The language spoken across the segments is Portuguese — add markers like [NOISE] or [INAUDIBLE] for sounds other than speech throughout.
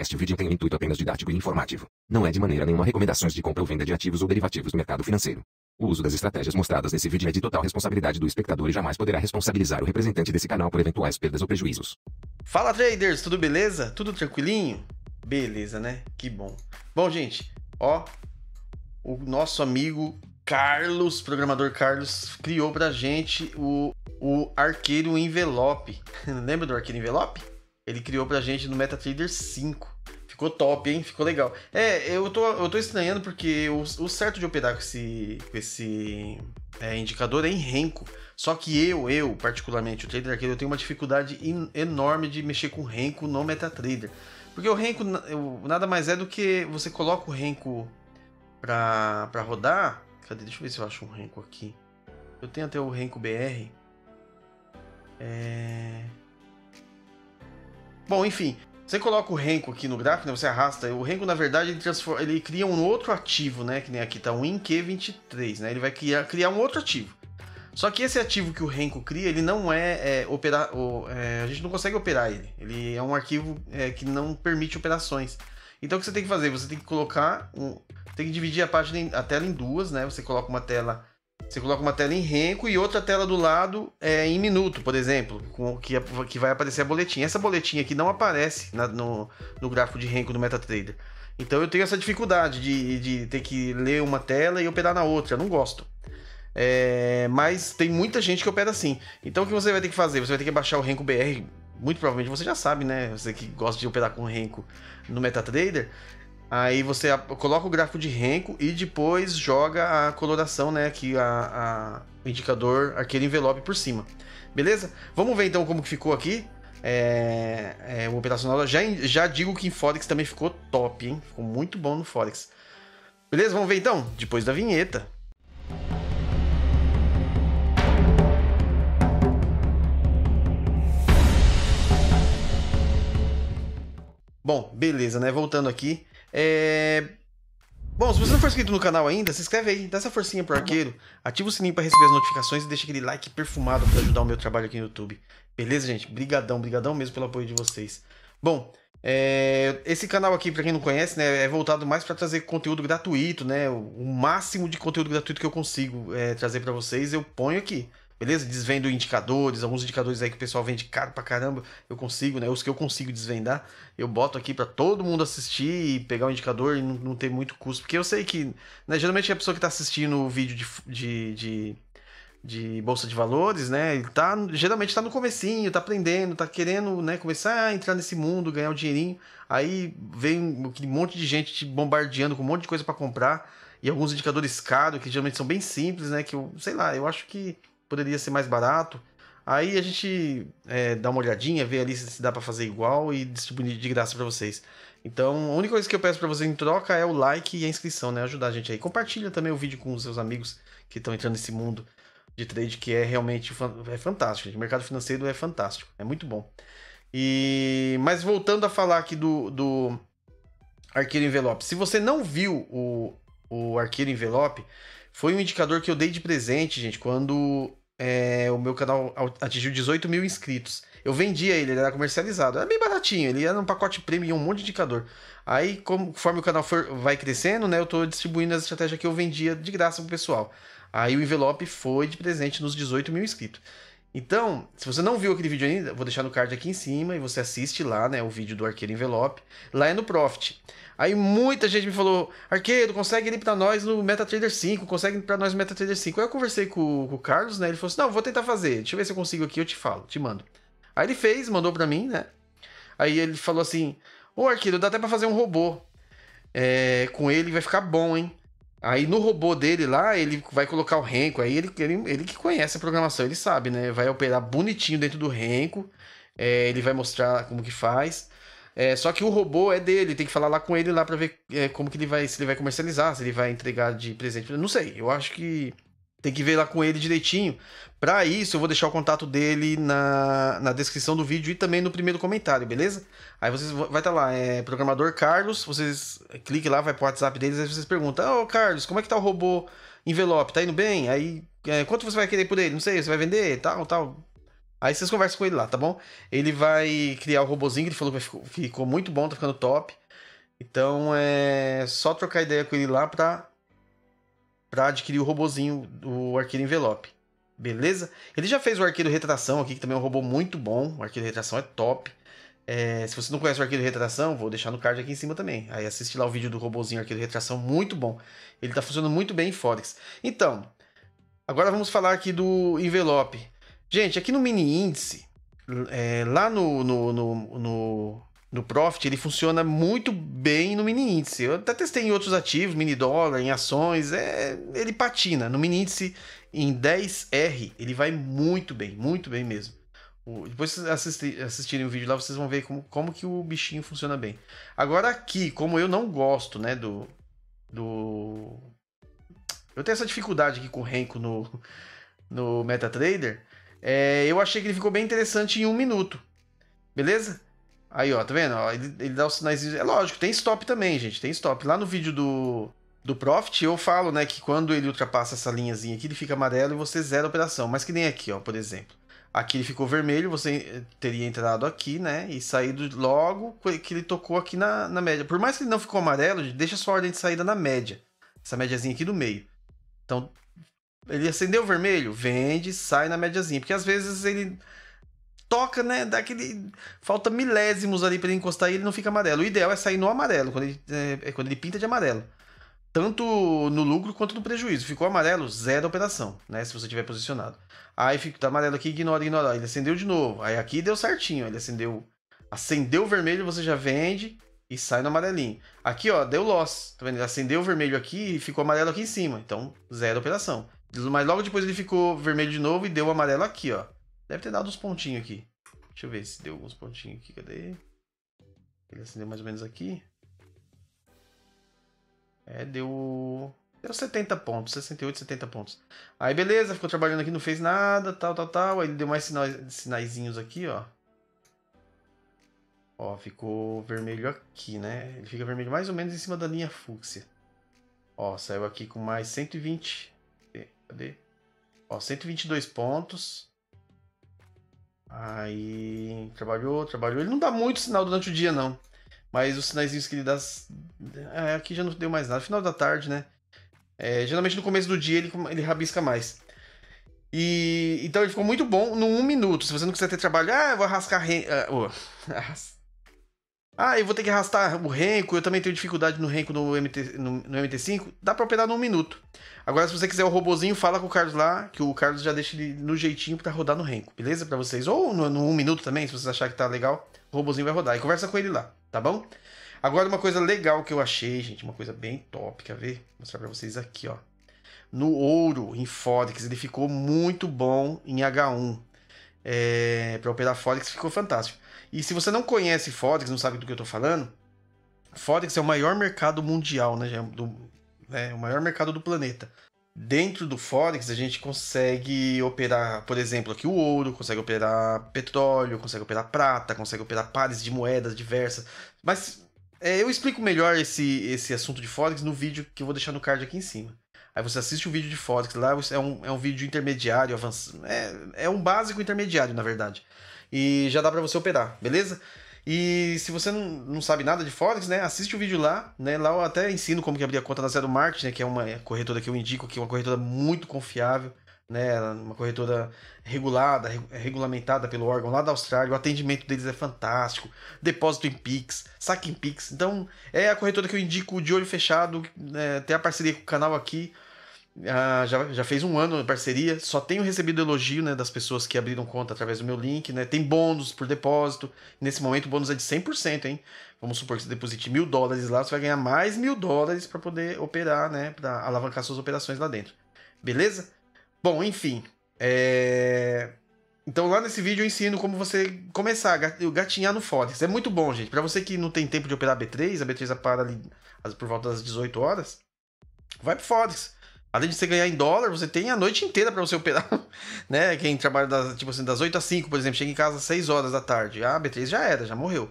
Este vídeo tem um intuito apenas didático e informativo. Não é de maneira nenhuma recomendações de compra ou venda de ativos ou derivativos do mercado financeiro. O uso das estratégias mostradas nesse vídeo é de total responsabilidade do espectador e jamais poderá responsabilizar o representante desse canal por eventuais perdas ou prejuízos. Fala traders, tudo beleza? Tudo tranquilinho? Beleza, né? Que bom. Bom, gente, ó, o nosso amigo Carlos, programador Carlos, criou pra gente o, o arqueiro envelope. [LAUGHS] Lembra do arqueiro envelope? Ele criou pra gente no MetaTrader 5. Ficou top, hein? Ficou legal. É, eu tô, eu tô estranhando porque o, o certo de operar com esse, com esse é, indicador é em renco. Só que eu, eu, particularmente, o trader arqueiro, eu tenho uma dificuldade enorme de mexer com renco no MetaTrader. Porque o renco nada mais é do que você coloca o renco pra, pra rodar. Cadê? Deixa eu ver se eu acho um renco aqui. Eu tenho até o renco BR. É... Bom, enfim, você coloca o Renko aqui no gráfico, né? Você arrasta. O Renko, na verdade, ele, ele, cria um outro ativo, né? Que nem aqui tá o InQ23, né? Ele vai criar, criar um outro ativo. Só que esse ativo que o Renko cria, ele não é, é operar. É, a gente não consegue operar ele. Ele é um arquivo é, que não permite operações. Então o que você tem que fazer? Você tem que colocar um. Tem que dividir a página em, a tela em duas, né? Você coloca uma tela você coloca uma tela em renco e outra tela do lado é, em minuto, por exemplo, com que, que vai aparecer a boletinha. Essa boletinha aqui não aparece na, no, no gráfico de renco do MetaTrader. Então eu tenho essa dificuldade de, de ter que ler uma tela e operar na outra. Eu não gosto. É, mas tem muita gente que opera assim. Então o que você vai ter que fazer? Você vai ter que baixar o renco BR. Muito provavelmente você já sabe, né? Você que gosta de operar com renco no MetaTrader. Aí você coloca o gráfico de renco e depois joga a coloração, né? Aqui a, a indicador, aquele envelope por cima. Beleza? Vamos ver então como que ficou aqui. É, é, o operacional já, já digo que em Forex também ficou top, hein? Ficou muito bom no Forex. Beleza? Vamos ver então? Depois da vinheta. Bom, beleza, né? Voltando aqui. É... Bom, se você não for inscrito no canal ainda, se inscreve aí, dá essa forcinha pro tá arqueiro, ativa o sininho para receber as notificações e deixa aquele like perfumado para ajudar o meu trabalho aqui no YouTube. Beleza, gente? Brigadão, brigadão mesmo pelo apoio de vocês. Bom, é... esse canal aqui, para quem não conhece, né, é voltado mais para trazer conteúdo gratuito, né? O máximo de conteúdo gratuito que eu consigo é, trazer para vocês, eu ponho aqui. Beleza? Desvendo indicadores, alguns indicadores aí que o pessoal vende caro pra caramba. Eu consigo, né? Os que eu consigo desvendar, eu boto aqui para todo mundo assistir e pegar o indicador e não, não ter muito custo. Porque eu sei que, né, geralmente é a pessoa que tá assistindo o vídeo de, de, de de bolsa de valores, né? Ele tá, geralmente está no comecinho, tá aprendendo, tá querendo, né, começar a entrar nesse mundo, ganhar o um dinheirinho. Aí vem um monte de gente te bombardeando com um monte de coisa para comprar e alguns indicadores caros que geralmente são bem simples, né, que eu, sei lá, eu acho que poderia ser mais barato. Aí a gente é, dá uma olhadinha, vê ali se dá para fazer igual e distribuir de graça para vocês. Então, a única coisa que eu peço para vocês em troca é o like e a inscrição, né? Ajudar a gente aí. Compartilha também o vídeo com os seus amigos que estão entrando nesse mundo de trade que é realmente é fantástico. O mercado financeiro é fantástico, é muito bom. E mas voltando a falar aqui do, do arqueiro envelope. Se você não viu o, o arqueiro envelope, foi um indicador que eu dei de presente, gente, quando é, o meu canal atingiu 18 mil inscritos. Eu vendia ele, ele era comercializado. Era bem baratinho, ele era um pacote premium, um monte de indicador. Aí, conforme o canal for, vai crescendo, né? Eu tô distribuindo as estratégias que eu vendia de graça pro pessoal. Aí o envelope foi de presente nos 18 mil inscritos. Então, se você não viu aquele vídeo ainda, vou deixar no card aqui em cima e você assiste lá, né, o vídeo do Arqueiro Envelope. Lá é no Profit. Aí muita gente me falou, Arqueiro, consegue ir pra nós no MetaTrader 5, consegue pra nós no MetaTrader 5. Aí eu conversei com, com o Carlos, né, ele falou assim, não, vou tentar fazer, deixa eu ver se eu consigo aqui, eu te falo, te mando. Aí ele fez, mandou pra mim, né. Aí ele falou assim, ô Arqueiro, dá até pra fazer um robô. É, com ele vai ficar bom, hein. Aí no robô dele lá, ele vai colocar o renco. Aí ele, ele, ele que conhece a programação, ele sabe, né? Vai operar bonitinho dentro do renco. É, ele vai mostrar como que faz. É, só que o robô é dele, tem que falar lá com ele lá para ver é, como que ele vai, se ele vai comercializar, se ele vai entregar de presente. Não sei, eu acho que tem que ver lá com ele direitinho. Para isso, eu vou deixar o contato dele na, na descrição do vídeo e também no primeiro comentário, beleza? Aí vocês vai estar tá lá, é programador Carlos, vocês cliquem lá, vai pro WhatsApp deles, aí vocês perguntam: "Ô, oh, Carlos, como é que tá o robô envelope? Tá indo bem?" Aí, é, quanto você vai querer por ele? Não sei, você vai vender, tal, tal. Aí vocês conversam com ele lá, tá bom? Ele vai criar o que ele falou que ficou, ficou muito bom, tá ficando top. Então é só trocar ideia com ele lá pra para adquirir o robozinho, do arqueiro envelope. Beleza? Ele já fez o arqueiro retração aqui, que também é um robô muito bom. O arqueiro retração é top. É, se você não conhece o arqueiro retração, vou deixar no card aqui em cima também. Aí assiste lá o vídeo do robozinho arqueiro retração, muito bom. Ele tá funcionando muito bem em Forex. Então, agora vamos falar aqui do envelope. Gente, aqui no mini índice, é, lá no, no, no, no do Profit, ele funciona muito bem no mini índice. Eu até testei em outros ativos, mini dólar, em ações, é, ele patina. No mini índice em 10R, ele vai muito bem, muito bem mesmo. O, depois vocês assistirem o vídeo lá, vocês vão ver como, como que o bichinho funciona bem. Agora aqui, como eu não gosto, né, do... do... Eu tenho essa dificuldade aqui com o Renko no, no MetaTrader, é, eu achei que ele ficou bem interessante em um minuto. Beleza? Aí, ó, tá vendo? ele, ele, dá os sinais. É lógico, tem stop também, gente. Tem stop. Lá no vídeo do, do Profit, eu falo, né, que quando ele ultrapassa essa linhazinha aqui, ele fica amarelo e você zera a operação. Mas que nem aqui, ó, por exemplo. Aqui ele ficou vermelho, você eh, teria entrado aqui, né? E saído logo que ele tocou aqui na, na média. Por mais que ele não ficou amarelo, deixa sua ordem de saída na média. Essa médiazinha aqui do meio. Então, ele acendeu vermelho, vende, sai na médiazinha. Porque às vezes ele toca, né? Dá aquele. Falta milésimos ali para ele encostar e ele não fica amarelo. O ideal é sair no amarelo, quando ele, é, é quando ele pinta de amarelo. Tanto no lucro quanto no prejuízo. Ficou amarelo, zero operação, né? Se você tiver posicionado. Aí fica, tá amarelo aqui, ignora, ignora. Ele acendeu de novo. Aí aqui deu certinho. Ele acendeu. Acendeu o vermelho, você já vende e sai no amarelinho. Aqui, ó, deu loss. Tá vendo? Ele acendeu o vermelho aqui e ficou amarelo aqui em cima. Então, zero operação. Mas logo depois ele ficou vermelho de novo e deu amarelo aqui, ó. Deve ter dado uns pontinhos aqui. Deixa eu ver se deu alguns pontinhos aqui. Cadê? Ele acendeu mais ou menos aqui. É, deu. Deu 70 pontos, 68, 70 pontos. Aí beleza, ficou trabalhando aqui, não fez nada, tal, tal, tal. Aí ele deu mais sinais, sinaizinhos aqui, ó. Ó, ficou vermelho aqui, né? Ele fica vermelho mais ou menos em cima da linha fúcsia. Ó, saiu aqui com mais 120. Cadê? Ó, 122 pontos. Aí trabalhou, trabalhou. Ele não dá muito sinal durante o dia, não. Mas os sinaizinhos que ele dá. É, aqui já não deu mais nada. Final da tarde, né? É, geralmente no começo do dia ele, ele rabisca mais. E então ele ficou muito bom no um minuto. Se você não quiser ter trabalho, ah, eu vou rascar. Re... Uh, [LAUGHS] Ah, eu vou ter que arrastar o renco, eu também tenho dificuldade no renco no, MT, no, no MT5. Dá pra operar num minuto. Agora, se você quiser o robozinho, fala com o Carlos lá, que o Carlos já deixa ele no jeitinho pra rodar no renco, beleza? Pra vocês. Ou no, no um minuto também, se vocês acharem que tá legal, o robozinho vai rodar. E conversa com ele lá, tá bom? Agora, uma coisa legal que eu achei, gente, uma coisa bem top, quer ver? Vou mostrar pra vocês aqui, ó. No ouro, em Forex, ele ficou muito bom em H1 é, para operar Forex, ficou fantástico. E se você não conhece Forex, não sabe do que eu estou falando, Forex é o maior mercado mundial, né? Do, né, O maior mercado do planeta. Dentro do Forex, a gente consegue operar, por exemplo, aqui o ouro, consegue operar petróleo, consegue operar prata, consegue operar pares de moedas diversas. Mas é, eu explico melhor esse, esse assunto de Forex no vídeo que eu vou deixar no card aqui em cima. Aí você assiste o um vídeo de Forex lá, é um, é um vídeo intermediário, avançado. É, é um básico intermediário, na verdade. E já dá para você operar, beleza? E se você não, não sabe nada de Forex, né? Assiste o vídeo lá, né? Lá eu até ensino como que abrir a conta da Zero Market, né? Que é uma corretora que eu indico, que é uma corretora muito confiável, né? É uma corretora regulada, é regulamentada pelo órgão lá da Austrália. O atendimento deles é fantástico. Depósito em Pix, saque em Pix. Então, é a corretora que eu indico de olho fechado, né? Tem a parceria com o canal aqui. Ah, já, já fez um ano de parceria, só tenho recebido elogio né, das pessoas que abriram conta através do meu link, né? Tem bônus por depósito. Nesse momento o bônus é de 100%, hein? Vamos supor que você deposite mil dólares lá, você vai ganhar mais mil dólares para poder operar, né? Para alavancar suas operações lá dentro. Beleza? Bom, enfim. É... Então lá nesse vídeo eu ensino como você começar a gatinhar no Forex. É muito bom, gente. Para você que não tem tempo de operar a B3, a B3 para ali por volta das 18 horas, vai pro Forex Além de você ganhar em dólar, você tem a noite inteira para você operar, [LAUGHS] né? Quem trabalha das, tipo assim, das 8 às 5, por exemplo, chega em casa às 6 horas da tarde. Ah, a B3 já era, já morreu.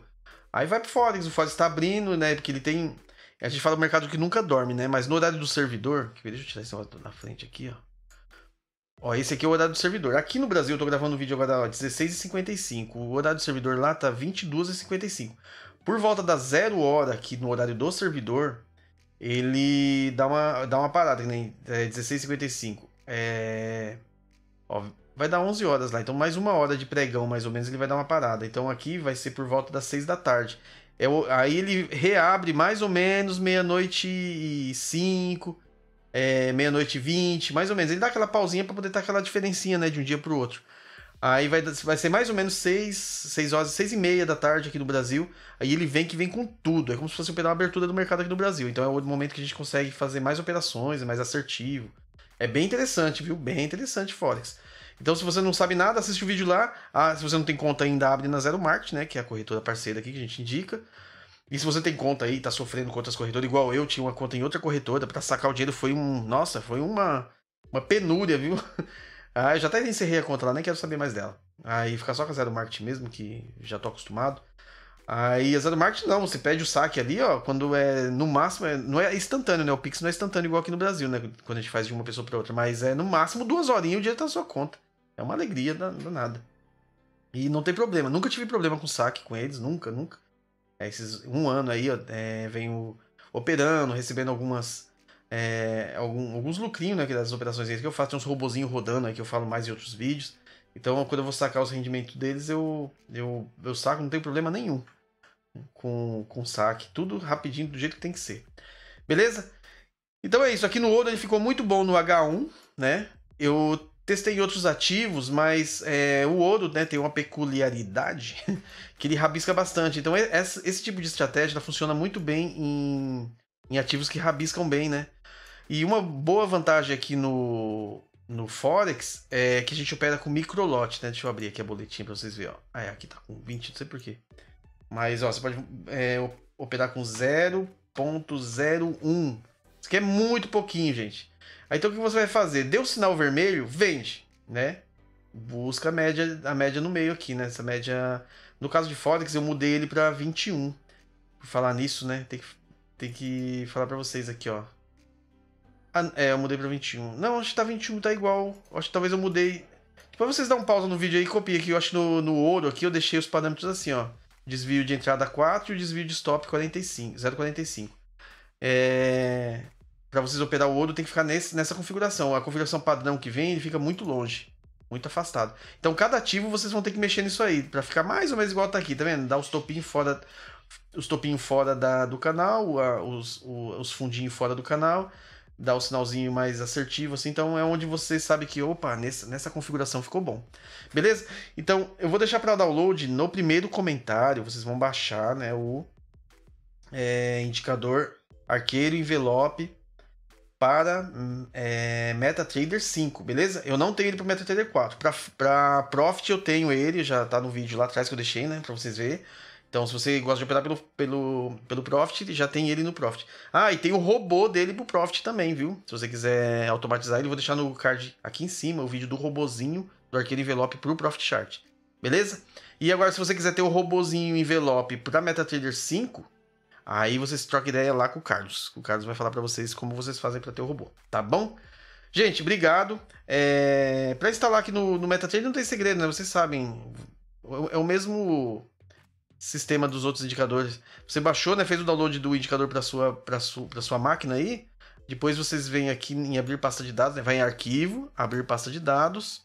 Aí vai pro Forex, o Forex está abrindo, né? Porque ele tem. A gente fala do mercado que nunca dorme, né? Mas no horário do servidor. Deixa eu tirar esse horário na frente aqui, ó. Ó, esse aqui é o horário do servidor. Aqui no Brasil, eu tô gravando um vídeo agora, 16h55. O horário do servidor lá tá 22h55. Por volta das 0 hora aqui no horário do servidor, ele dá uma, dá uma parada, que nem é, 16h55. É, vai dar 11 horas lá, então mais uma hora de pregão, mais ou menos, ele vai dar uma parada. Então aqui vai ser por volta das 6 da tarde. É, aí ele reabre mais ou menos meia-noite e 5, é, meia-noite e 20, mais ou menos. Ele dá aquela pausinha para poder dar aquela diferencinha né, de um dia para o outro. Aí vai, vai ser mais ou menos 6, seis horas, 6 e meia da tarde aqui no Brasil. Aí ele vem que vem com tudo. É como se fosse uma abertura do mercado aqui no Brasil. Então é o momento que a gente consegue fazer mais operações, é mais assertivo. É bem interessante, viu? Bem interessante, Forex. Então, se você não sabe nada, assiste o vídeo lá. Ah, se você não tem conta ainda, abre na Zero Market, né? Que é a corretora parceira aqui que a gente indica. E se você tem conta aí, tá sofrendo com outras corretoras, igual eu, tinha uma conta em outra corretora, para sacar o dinheiro foi um. Nossa, foi uma, uma penúria, viu? [LAUGHS] Ah, eu já até encerrei a conta lá, nem quero saber mais dela. Aí fica só com a Zero Marketing mesmo, que já tô acostumado. Aí a Zero Marketing não, você pede o saque ali, ó, quando é no máximo, é, não é instantâneo, né? O Pix não é instantâneo igual aqui no Brasil, né? Quando a gente faz de uma pessoa para outra, mas é no máximo duas horinhas o dinheiro tá na sua conta. É uma alegria danada. E não tem problema, nunca tive problema com saque com eles, nunca, nunca. É, esses um ano aí, ó, é, venho operando, recebendo algumas é, algum, alguns lucrinhos né, das operações que eu faço. Tem uns robozinhos rodando aí que eu falo mais em outros vídeos. Então, quando eu vou sacar os rendimentos deles, eu, eu, eu saco, não tem problema nenhum com, com saque. Tudo rapidinho, do jeito que tem que ser. Beleza? Então é isso. Aqui no ouro ele ficou muito bom no H1, né? Eu testei outros ativos, mas é, o ouro né, tem uma peculiaridade [LAUGHS] que ele rabisca bastante. Então esse, esse tipo de estratégia funciona muito bem em, em ativos que rabiscam bem, né? E uma boa vantagem aqui no, no Forex é que a gente opera com lote, né? Deixa eu abrir aqui a boletim para vocês verem. Ó. Ah, é, aqui tá com 20, não sei porquê. Mas ó, você pode é, operar com 0.01. Isso aqui é muito pouquinho, gente. Aí, então o que você vai fazer? Deu sinal vermelho, vende, né? Busca a média, a média no meio aqui, né? Essa média. No caso de Forex, eu mudei ele para 21. Por falar nisso, né? Tem que, tem que falar para vocês aqui, ó. Ah, é, eu mudei pra 21. Não, acho que tá 21, tá igual. Acho que talvez eu mudei. Depois tipo, vocês dão uma pausa no vídeo aí e copiem aqui. Eu acho que no, no ouro aqui eu deixei os parâmetros assim, ó. Desvio de entrada 4 e o desvio de stop 0,45. É... Pra vocês operar o ouro tem que ficar nesse, nessa configuração. A configuração padrão que vem ele fica muito longe. Muito afastado. Então cada ativo vocês vão ter que mexer nisso aí. para ficar mais ou menos igual tá aqui, tá vendo? Dá os topinhos fora os topinhos fora da, do canal, os, os fundinhos fora do canal dá o um sinalzinho mais assertivo, assim, então é onde você sabe que, opa, nessa, nessa configuração ficou bom. Beleza? Então, eu vou deixar para download no primeiro comentário, vocês vão baixar, né, o é, indicador arqueiro envelope para é, MetaTrader 5, beleza? Eu não tenho ele para MetaTrader 4. Para Profit eu tenho ele, já tá no vídeo lá atrás que eu deixei, né, para vocês verem. Então, se você gosta de operar pelo, pelo, pelo Profit, já tem ele no Profit. Ah, e tem o robô dele pro Profit também, viu? Se você quiser automatizar ele, vou deixar no card aqui em cima o vídeo do robozinho do arquivo envelope pro Profit Chart. Beleza? E agora, se você quiser ter o robozinho envelope para MetaTrader 5, aí se troca ideia lá com o Carlos. O Carlos vai falar para vocês como vocês fazem para ter o robô, tá bom? Gente, obrigado. É... Para instalar aqui no, no MetaTrader não tem segredo, né? Vocês sabem. É o é mesmo sistema dos outros indicadores. Você baixou, né? Fez o download do indicador para sua, sua, sua máquina aí. Depois vocês vêm aqui em abrir pasta de dados, né? vai em arquivo, abrir pasta de dados.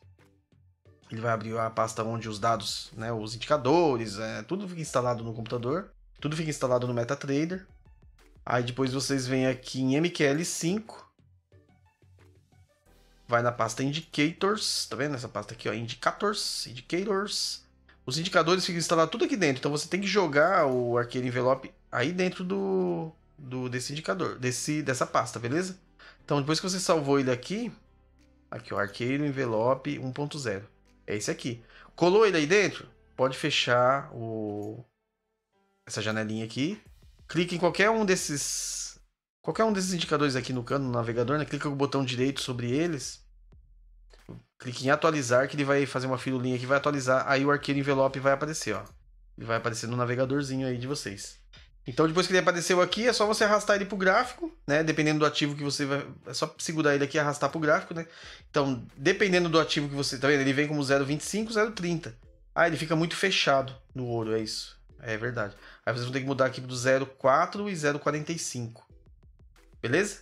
Ele vai abrir a pasta onde os dados, né, os indicadores, é, tudo fica instalado no computador. Tudo fica instalado no MetaTrader. Aí depois vocês vêm aqui em MQL5. Vai na pasta Indicators, tá vendo? Essa pasta aqui, ó, Indicators, Indicators os indicadores ficam instalados tudo aqui dentro. Então você tem que jogar o arqueiro envelope aí dentro do, do desse indicador, desse, dessa pasta, beleza? Então depois que você salvou ele aqui, aqui o arqueiro envelope 1.0, é esse aqui. Colou ele aí dentro, pode fechar o essa janelinha aqui. Clique em qualquer um desses qualquer um desses indicadores aqui no cano, no navegador, né? Clica com o botão direito sobre eles Clique em atualizar que ele vai fazer uma firulinha que vai atualizar, aí o arquivo envelope vai aparecer, ó. Ele vai aparecer no navegadorzinho aí de vocês. Então depois que ele apareceu aqui, é só você arrastar ele pro gráfico, né? Dependendo do ativo que você vai, é só segurar ele aqui e arrastar pro gráfico, né? Então, dependendo do ativo que você, tá vendo? Ele vem como 0.25, 0.30. Ah, ele fica muito fechado no ouro, é isso. É verdade. Aí vocês vão ter que mudar aqui pro 0.4 e 0.45. Beleza?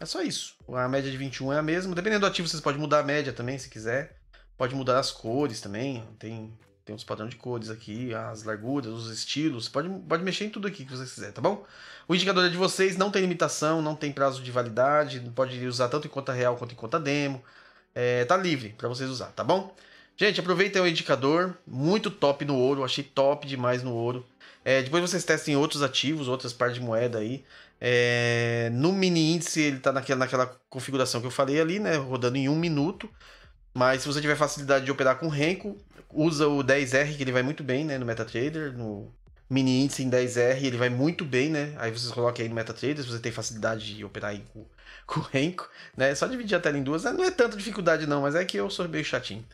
É só isso. A média de 21 é a mesma. Dependendo do ativo, vocês podem mudar a média também, se quiser. Pode mudar as cores também. Tem, tem uns padrões de cores aqui, as larguras, os estilos. Pode, pode mexer em tudo aqui que vocês quiserem, tá bom? O indicador é de vocês, não tem limitação, não tem prazo de validade. Pode usar tanto em conta real quanto em conta demo. É, tá livre para vocês usar, tá bom? Gente, aproveitem o indicador. Muito top no ouro. Achei top demais no ouro. É, depois vocês testem outros ativos, outras partes de moeda aí. É, no mini índice ele está naquela, naquela configuração que eu falei ali, né? Rodando em um minuto. Mas se você tiver facilidade de operar com Renko, usa o 10R que ele vai muito bem, né? No MetaTrader, no mini índice em 10R ele vai muito bem, né? Aí vocês coloquem aí no MetaTrader se você tem facilidade de operar aí com, [LAUGHS] com Renko, né? Só dividir a tela em duas, né? não é tanta dificuldade não, mas é que eu sou meio chatinho.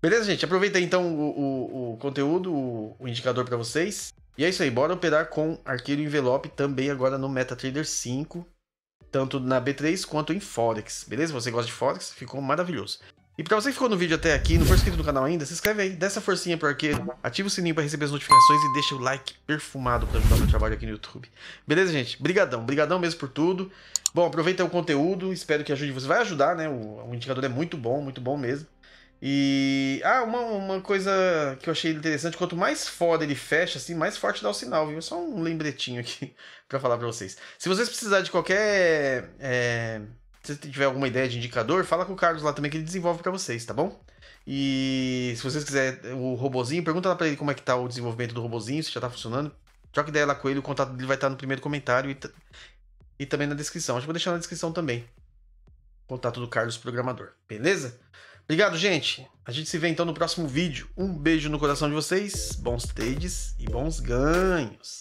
Beleza, gente? Aproveita então o, o, o conteúdo, o, o indicador para vocês. E é isso aí, bora operar com arqueiro envelope também agora no MetaTrader 5, tanto na B3 quanto em Forex, beleza? Você gosta de Forex? Ficou maravilhoso. E pra você que ficou no vídeo até aqui, não for inscrito no canal ainda, se inscreve aí, dá essa forcinha pro arqueiro, ativa o sininho para receber as notificações e deixa o like perfumado para ajudar o meu trabalho aqui no YouTube. Beleza, gente? Brigadão, brigadão mesmo por tudo. Bom, aproveita o conteúdo, espero que ajude você. Vai ajudar, né? O, o indicador é muito bom, muito bom mesmo. E. Ah, uma, uma coisa que eu achei interessante: quanto mais foda ele fecha, assim, mais forte dá o sinal, viu? Só um lembretinho aqui [LAUGHS] para falar para vocês. Se vocês precisarem de qualquer. É, se tiver alguma ideia de indicador, fala com o Carlos lá também que ele desenvolve para vocês, tá bom? E se vocês quiserem o robozinho, pergunta lá pra ele como é que tá o desenvolvimento do robozinho, se já tá funcionando. Troca ideia lá com ele, o contato dele vai estar tá no primeiro comentário e, e também na descrição. Acho que vou deixar na descrição também. Contato do Carlos Programador, beleza? Obrigado, gente. A gente se vê então no próximo vídeo. Um beijo no coração de vocês, bons trades e bons ganhos.